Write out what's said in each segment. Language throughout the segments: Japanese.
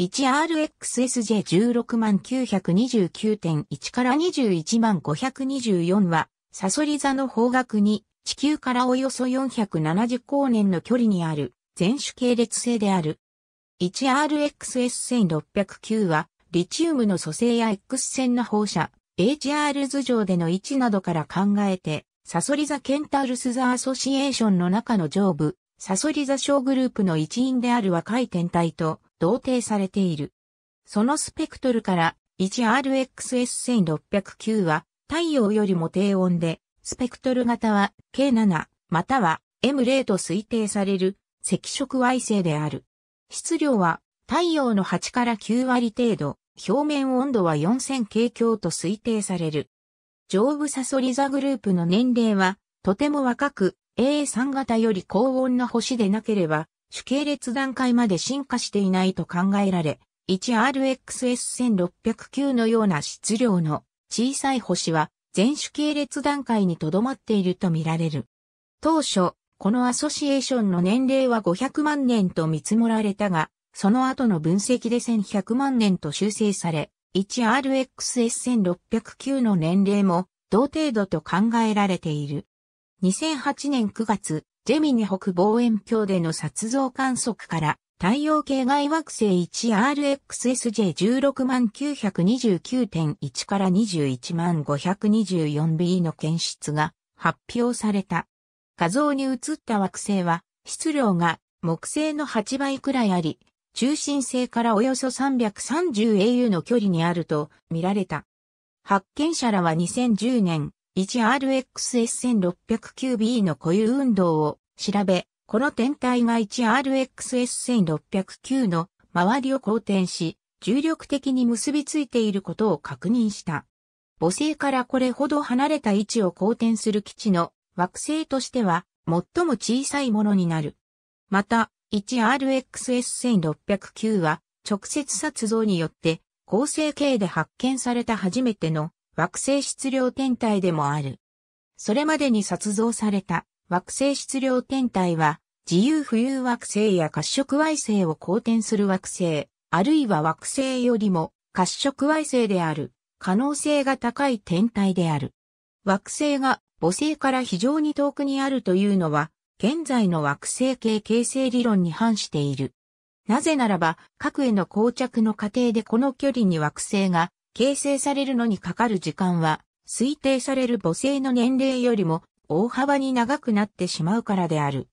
1RXSJ16929.1 から21524は、サソリ座の方角に、地球からおよそ470光年の距離にある、全種系列星である。1RXS1609 は、リチウムの組成や X 線の放射、HR 図上での位置などから考えて、サソリ座ケンタルス座アソシエーションの中の上部、サソリ座小グループの一員である若い天体と、同定されている。そのスペクトルから 1RXS1609 は太陽よりも低温で、スペクトル型は K7 または M0 と推定される赤色矮星である。質量は太陽の8から9割程度、表面温度は4000京強と推定される。上部サソリ座グループの年齢はとても若く A3 型より高温の星でなければ主系列段階まで進化していないと考えられ、1RXS1609 のような質量の小さい星は全主系列段階にとどまっているとみられる。当初、このアソシエーションの年齢は500万年と見積もられたが、その後の分析で1100万年と修正され、1RXS1609 の年齢も同程度と考えられている。2008年9月、ジェミニ北望遠鏡での撮像観測から、太陽系外惑星 1RXSJ16929.1 から 21524b の検出が発表された。画像に映った惑星は、質量が木星の8倍くらいあり、中心星からおよそ 330au の距離にあると見られた。発見者らは2010年、1RXS1609B の固有運動を調べ、この天体が 1RXS1609 の周りを公転し、重力的に結びついていることを確認した。母星からこれほど離れた位置を公転する基地の惑星としては最も小さいものになる。また、1RXS1609 は直接撮像によって構成形で発見された初めての惑星質量天体でもある。それまでに撮像された惑星質量天体は、自由浮遊惑星や褐色矮星を公転する惑星、あるいは惑星よりも褐色矮星である可能性が高い天体である。惑星が母星から非常に遠くにあるというのは、現在の惑星系形成理論に反している。なぜならば、核への膠着の過程でこの距離に惑星が形成されるのにかかる時間は、推定される母性の年齢よりも大幅に長くなってしまうからである。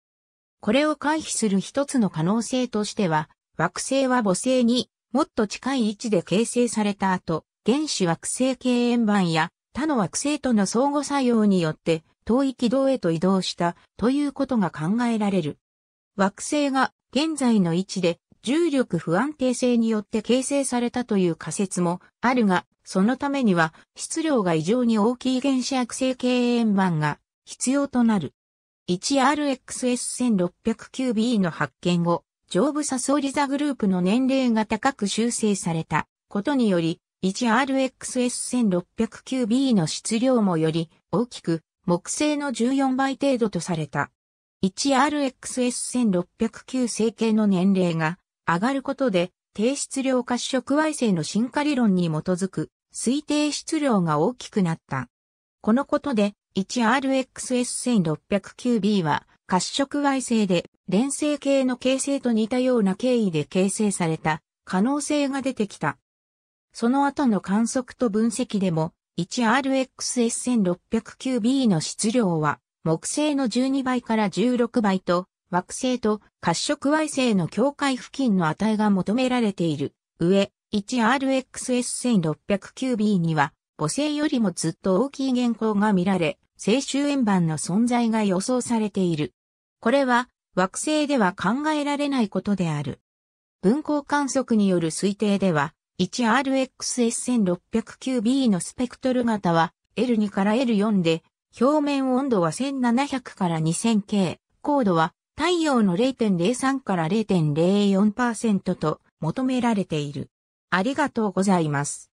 これを回避する一つの可能性としては、惑星は母性にもっと近い位置で形成された後、原子惑星系円盤や他の惑星との相互作用によって遠い軌道へと移動したということが考えられる。惑星が現在の位置で重力不安定性によって形成されたという仮説もあるが、そのためには質量が異常に大きい原子悪性経円盤が必要となる。1RXS1609B の発見後、ーブサソリザグループの年齢が高く修正されたことにより、1RXS1609B の質量もより大きく木製の14倍程度とされた。1RXS1609 成形の年齢が上がることで、低質量褐色矮星の進化理論に基づく推定質量が大きくなった。このことで 1RXS1609B は褐色矮星で連星系の形成と似たような経緯で形成された可能性が出てきた。その後の観測と分析でも 1RXS1609B の質量は木星の12倍から16倍と惑星と褐色矮星の境界付近の値が求められている。上、1RXS1609b には、母星よりもずっと大きい原稿が見られ、青春円盤の存在が予想されている。これは、惑星では考えられないことである。分光観測による推定では、1RXS1609b のスペクトル型は L2 から L4 で、表面温度は1700から 2000K、高度は太陽の0.03から0.04%と求められている。ありがとうございます。